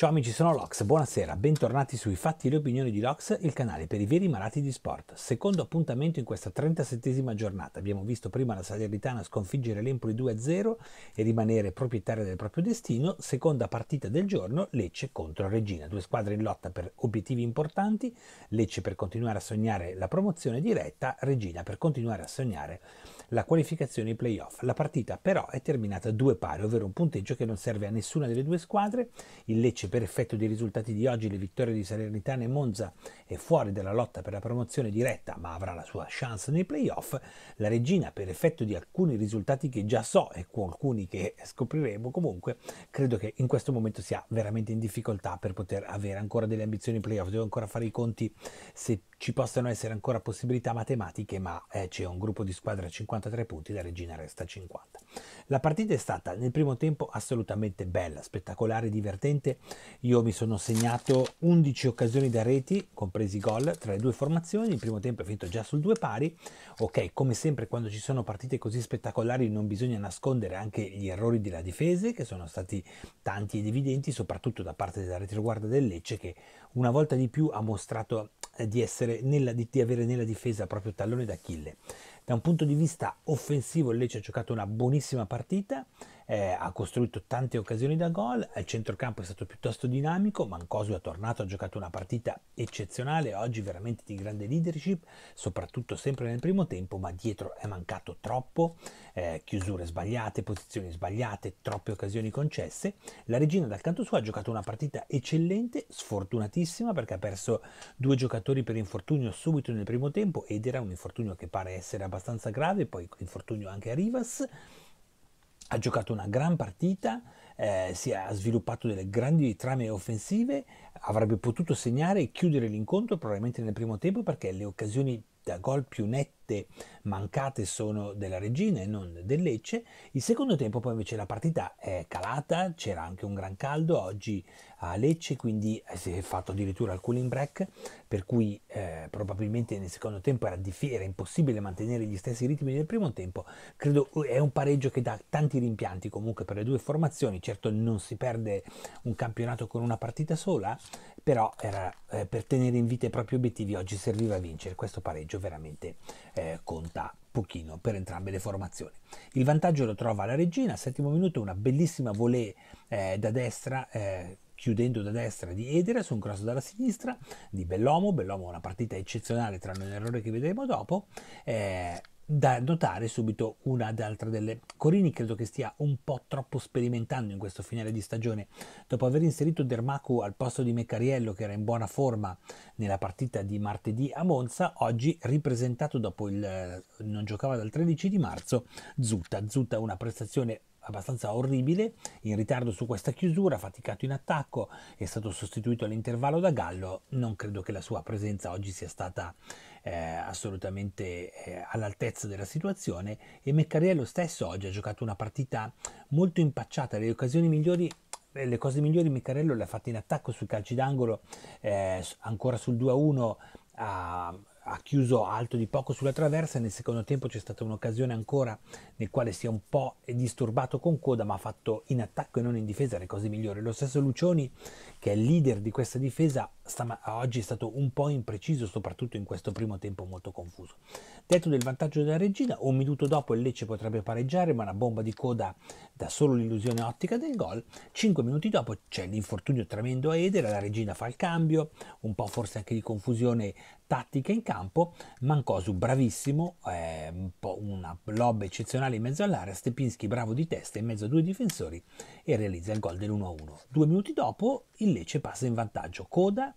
Ciao amici, sono Lox, buonasera, bentornati sui Fatti e le opinioni di Lox, il canale per i veri malati di sport. Secondo appuntamento in questa 37esima giornata. Abbiamo visto prima la Salernitana sconfiggere l'Empoli 2-0 e rimanere proprietaria del proprio destino. Seconda partita del giorno, Lecce contro Regina. Due squadre in lotta per obiettivi importanti, Lecce per continuare a sognare la promozione diretta, Regina per continuare a sognare la qualificazione ai playoff. La partita però è terminata due pari, ovvero un punteggio che non serve a nessuna delle due squadre. Il Lecce per effetto dei risultati di oggi le vittorie di Salernitana e Monza è fuori dalla lotta per la promozione diretta, ma avrà la sua chance nei playoff. La regina, per effetto di alcuni risultati che già so e con alcuni che scopriremo comunque, credo che in questo momento sia veramente in difficoltà per poter avere ancora delle ambizioni playoff. Devo ancora fare i conti se ci possono essere ancora possibilità matematiche, ma eh, c'è un gruppo di squadra a 53 punti, la regina resta a 50. La partita è stata nel primo tempo assolutamente bella, spettacolare, divertente. Io mi sono segnato 11 occasioni da reti, compresi gol, tra le due formazioni. Il primo tempo è finito già sul due pari. Ok, come sempre quando ci sono partite così spettacolari non bisogna nascondere anche gli errori della difesa, che sono stati tanti ed evidenti, soprattutto da parte della retroguarda del Lecce, che una volta di più ha mostrato eh, di essere avere nella, di avere nella difesa proprio tallone d'Achille. Da un punto di vista offensivo il Lecce ha giocato una buonissima partita eh, ha costruito tante occasioni da gol, al centrocampo è stato piuttosto dinamico, Mancosu è tornato, ha giocato una partita eccezionale, oggi veramente di grande leadership, soprattutto sempre nel primo tempo, ma dietro è mancato troppo, eh, chiusure sbagliate, posizioni sbagliate, troppe occasioni concesse. La regina dal canto suo ha giocato una partita eccellente, sfortunatissima perché ha perso due giocatori per infortunio subito nel primo tempo ed era un infortunio che pare essere abbastanza grave, poi infortunio anche a Rivas ha giocato una gran partita, eh, si è sviluppato delle grandi trame offensive, avrebbe potuto segnare e chiudere l'incontro probabilmente nel primo tempo perché le occasioni da gol più nette sette mancate sono della Regina e non del Lecce. Il secondo tempo poi invece la partita è calata, c'era anche un gran caldo oggi a Lecce, quindi eh, si è fatto addirittura il cooling break, per cui eh, probabilmente nel secondo tempo era, era, impossibile mantenere gli stessi ritmi del primo tempo. Credo eh, è un pareggio che dà tanti rimpianti comunque per le due formazioni, certo non si perde un campionato con una partita sola, però era, eh, per tenere in vita i propri obiettivi oggi serviva a vincere questo pareggio veramente eh, eh, conta pochino per entrambe le formazioni. Il vantaggio lo trova la regina, al settimo minuto una bellissima volée eh, da destra eh, chiudendo da destra di Edera su un cross dalla sinistra di Bellomo. Bellomo una partita eccezionale tranne errore che vedremo dopo. Eh, da notare subito una ad altra delle Corini credo che stia un po' troppo sperimentando in questo finale di stagione dopo aver inserito Dermacu al posto di Meccariello che era in buona forma nella partita di martedì a Monza oggi ripresentato dopo il eh, non giocava dal 13 di marzo Zutta Zutta una prestazione abbastanza orribile, in ritardo su questa chiusura, faticato in attacco, è stato sostituito all'intervallo da Gallo, non credo che la sua presenza oggi sia stata eh, assolutamente eh, all'altezza della situazione e Meccariello stesso oggi ha giocato una partita molto impacciata, le occasioni migliori eh, le cose migliori Miccarello le ha fatte in attacco sui calci d'angolo, eh, ancora sul 2-1 a, ha chiuso alto di poco sulla traversa, nel secondo tempo c'è stata un'occasione ancora nel quale si è un po' disturbato con coda, ma ha fatto in attacco e non in difesa le cose migliori. Lo stesso Lucioni, che è il leader di questa difesa, stama- oggi è stato un po' impreciso, soprattutto in questo primo tempo molto confuso. Detto del vantaggio della regina, un minuto dopo il Lecce potrebbe pareggiare, ma una bomba di coda dà solo l'illusione ottica del gol. Cinque minuti dopo c'è l'infortunio tremendo a Eder, la regina fa il cambio, un po' forse anche di confusione tattica in campo. Mancosu bravissimo, eh, un una lob eccezionale in mezzo all'area, Stepinski bravo di testa in mezzo a due difensori e realizza il gol dell'1-1. Due minuti dopo il Lecce passa in vantaggio, coda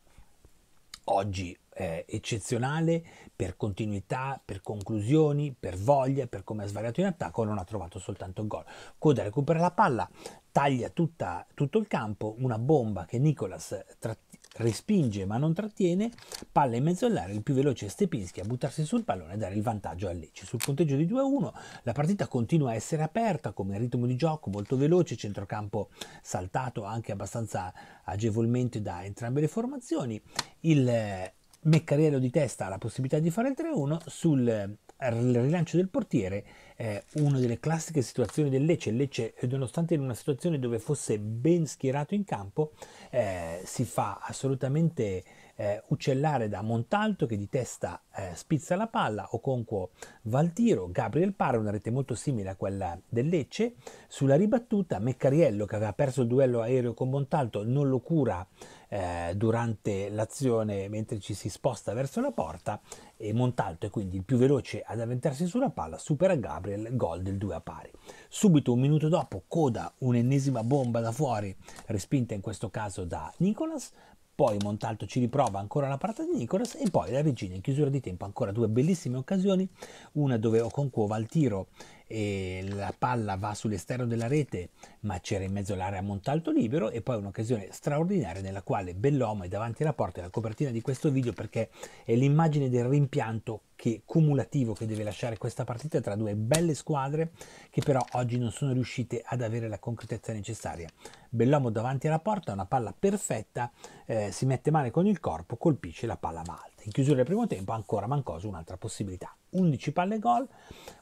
oggi eh, eccezionale per continuità, per conclusioni, per voglia, per come ha svariato in attacco, non ha trovato soltanto gol. Coda recupera la palla, taglia tutta, tutto il campo, una bomba che Nicolas tra- respinge ma non trattiene, palla in mezzo all'area, il più veloce è Stepinski a buttarsi sul pallone e dare il vantaggio a Lecce. Sul punteggio di 2-1 la partita continua a essere aperta come ritmo di gioco molto veloce, centrocampo saltato anche abbastanza agevolmente da entrambe le formazioni. Il eh, Meccariello di testa ha la possibilità di fare il 3-1 sul il rilancio del portiere, eh, una delle classiche situazioni del Lecce. Il Lecce, nonostante in una situazione dove fosse ben schierato in campo, eh, si fa assolutamente eh, uccellare da Montalto che di testa eh, spizza la palla, o Oconquo va al tiro, Gabriel Parra, una rete molto simile a quella del Lecce, sulla ribattuta Meccariello che aveva perso il duello aereo con Montalto non lo cura eh, durante l'azione mentre ci si sposta verso la porta e Montalto è quindi il più veloce ad avventarsi sulla palla, supera Gabriel, gol del 2 a pari. Subito un minuto dopo coda un'ennesima bomba da fuori, respinta in questo caso da Nicolas, poi Montalto ci riprova ancora la parata di Nicolas e poi la regina in chiusura di tempo ancora due bellissime occasioni, una dove Okonkwo va al tiro e la palla va sull'esterno della rete ma c'era in mezzo l'area a Montalto libero e poi un'occasione straordinaria nella quale Bellomo è davanti alla porta, è la copertina di questo video perché è l'immagine del rimpianto che, cumulativo che deve lasciare questa partita tra due belle squadre che però oggi non sono riuscite ad avere la concretezza necessaria. Bellomo davanti alla porta, una palla perfetta, eh, si mette male con il corpo, colpisce la palla va in chiusura del primo tempo ancora Mancoso un'altra possibilità. 11 palle gol,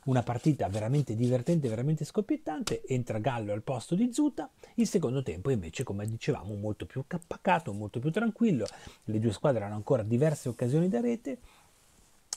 una partita veramente divertente, veramente scoppiettante, entra Gallo al posto di Zuta, il secondo tempo invece come dicevamo molto più cappacato, molto più tranquillo, le due squadre hanno ancora diverse occasioni da rete,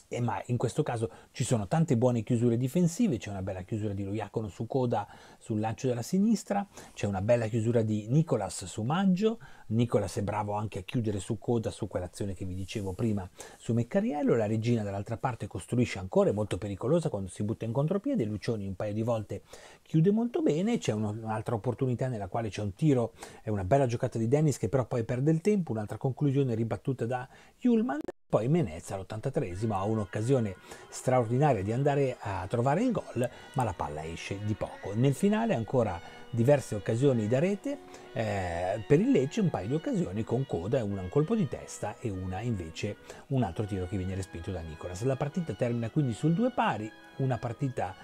eh, ma in questo caso ci sono tante buone chiusure difensive, c'è una bella chiusura di Loiacono su coda sul lancio della sinistra, c'è una bella chiusura di Nicolas su Maggio, Nicolas è bravo anche a chiudere su coda su quell'azione che vi dicevo prima su Meccariello, la regina dall'altra parte costruisce ancora, è molto pericolosa quando si butta in contropiede, Lucioni un paio di volte chiude molto bene, c'è un'altra opportunità nella quale c'è un tiro, è una bella giocata di Dennis che però poi perde il tempo, un'altra conclusione ribattuta da Hulman, poi Menezza all'83 a 1 un'occasione straordinaria di andare a trovare il gol, ma la palla esce di poco. Nel finale ancora diverse occasioni da rete, eh, per il Lecce un paio di occasioni con coda, una un colpo di testa e una invece un altro tiro che viene respinto da Nicolas. La partita termina quindi sul due pari, una partita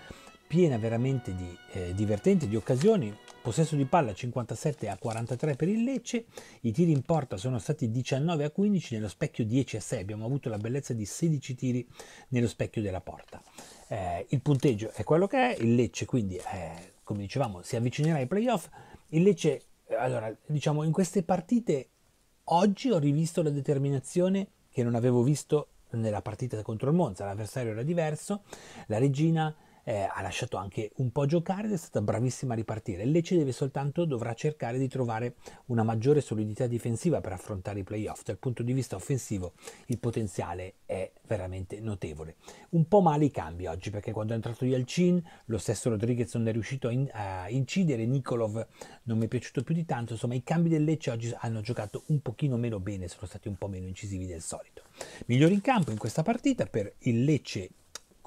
piena veramente di eh, divertente, di occasioni, Possesso di palla 57 a 43 per il Lecce, i tiri in porta sono stati 19 a 15, nello specchio 10 a 6, abbiamo avuto la bellezza di 16 tiri nello specchio della porta. Eh, il punteggio è quello che è, il Lecce quindi, eh, come dicevamo, si avvicinerà ai playoff. Il Lecce, eh, allora, diciamo, in queste partite oggi ho rivisto la determinazione che non avevo visto nella partita contro il Monza, l'avversario era diverso, la regina eh, ha lasciato anche un po' giocare ed è stata bravissima a ripartire. Il Lecce deve soltanto dovrà cercare di trovare una maggiore solidità difensiva per affrontare i playoff. Dal punto di vista offensivo il potenziale è veramente notevole. Un po' male i cambi oggi perché quando è entrato Yalcin lo stesso Rodriguez non è riuscito a, in, a incidere, Nikolov non mi è piaciuto più di tanto, insomma i cambi del Lecce oggi hanno giocato un pochino meno bene, sono stati un po' meno incisivi del solito. Migliori in campo in questa partita per il Lecce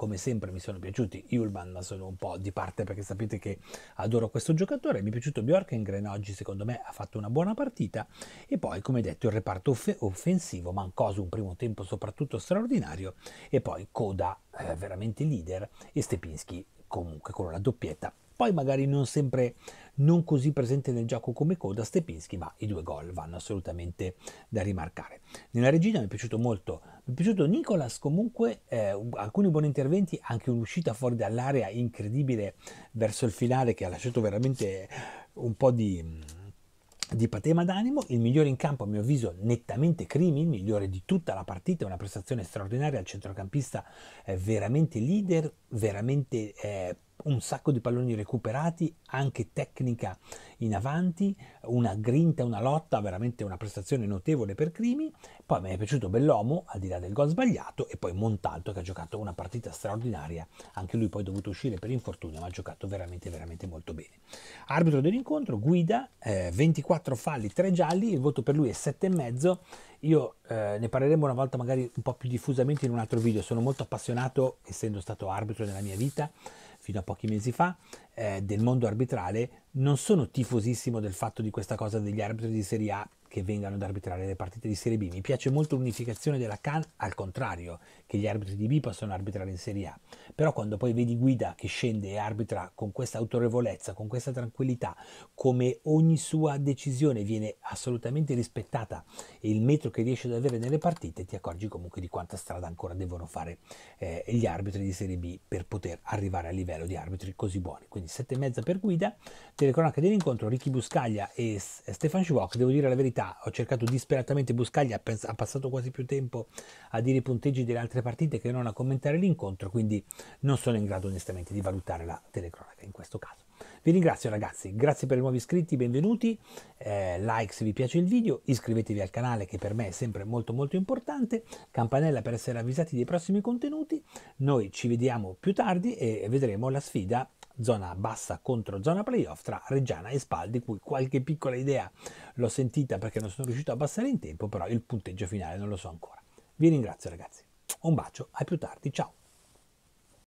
come sempre mi sono piaciuti Hulman, ma sono un po' di parte perché sapete che adoro questo giocatore. Mi è piaciuto Bjorkengren oggi, secondo me ha fatto una buona partita. E poi, come detto, il reparto off- offensivo, Mancoso un primo tempo soprattutto straordinario e poi Koda, eh, veramente leader e Stepinski comunque con una doppietta poi magari non sempre non così presente nel gioco come coda Stepinski, ma i due gol vanno assolutamente da rimarcare. Nella regina mi è piaciuto molto, mi è piaciuto Nicolas comunque, eh, alcuni buoni interventi, anche un'uscita fuori dall'area incredibile verso il finale che ha lasciato veramente un po' di di patema d'animo, il migliore in campo a mio avviso nettamente Crimi, il migliore di tutta la partita, una prestazione straordinaria, il centrocampista è veramente leader, veramente eh, un sacco di palloni recuperati, anche tecnica in avanti, una grinta, una lotta, veramente una prestazione notevole per Crimi. Poi mi è piaciuto Bellomo, al di là del gol sbagliato, e poi Montalto che ha giocato una partita straordinaria, anche lui poi è dovuto uscire per infortunio, ma ha giocato veramente, veramente molto bene. Arbitro dell'incontro, guida, eh, 24 falli, 3 gialli, il voto per lui è 7,5. Io eh, ne parleremo una volta magari un po' più diffusamente in un altro video, sono molto appassionato, essendo stato arbitro nella mia vita, fino a pochi mesi fa eh, del mondo arbitrale non sono tifosissimo del fatto di questa cosa degli arbitri di Serie A che vengano ad arbitrare le partite di Serie B. Mi piace molto l'unificazione della CAN, al contrario, che gli arbitri di B possono arbitrare in Serie A. Però quando poi vedi Guida che scende e arbitra con questa autorevolezza, con questa tranquillità, come ogni sua decisione viene assolutamente rispettata e il metro che riesce ad avere nelle partite, ti accorgi comunque di quanta strada ancora devono fare eh, gli arbitri di Serie B per poter arrivare a livello di arbitri così buoni. Quindi 7,5 per Guida, telecronaca dell'incontro, Ricky Buscaglia e Stefan Schwok, devo dire la verità, verità, ho cercato disperatamente Buscagli, ha, pens- ha, passato quasi più tempo a dire i punteggi delle altre partite che non a commentare l'incontro, quindi non sono in grado onestamente di valutare la telecronaca in questo caso. Vi ringrazio ragazzi, grazie per i nuovi iscritti, benvenuti, eh, like se vi piace il video, iscrivetevi al canale che per me è sempre molto molto importante, campanella per essere avvisati dei prossimi contenuti, noi ci vediamo più tardi e vedremo la sfida zona bassa contro zona playoff tra Reggiana e Spal, di cui qualche piccola idea l'ho sentita perché non sono riuscito a abbassare in tempo, però il punteggio finale non lo so ancora. Vi ringrazio ragazzi, un bacio, a più tardi, ciao!